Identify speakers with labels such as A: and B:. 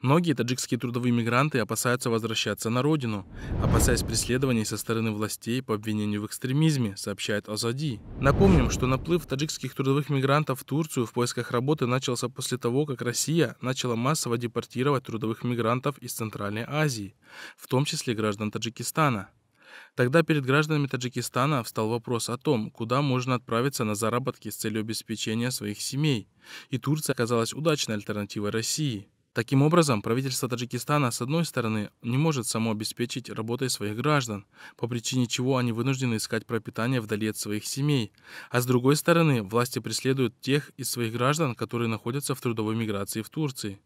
A: Многие таджикские трудовые мигранты опасаются возвращаться на родину, опасаясь преследований со стороны властей по обвинению в экстремизме, сообщает Азади. Напомним, что наплыв таджикских трудовых мигрантов в Турцию в поисках работы начался после того, как Россия начала массово депортировать трудовых мигрантов из Центральной Азии, в том числе граждан Таджикистана. Тогда перед гражданами Таджикистана встал вопрос о том, куда можно отправиться на заработки с целью обеспечения своих семей, и Турция оказалась удачной альтернативой России – Таким образом, правительство Таджикистана, с одной стороны, не может само обеспечить работой своих граждан, по причине чего они вынуждены искать пропитание вдали от своих семей, а с другой стороны, власти преследуют тех из своих граждан, которые находятся в трудовой миграции в Турции.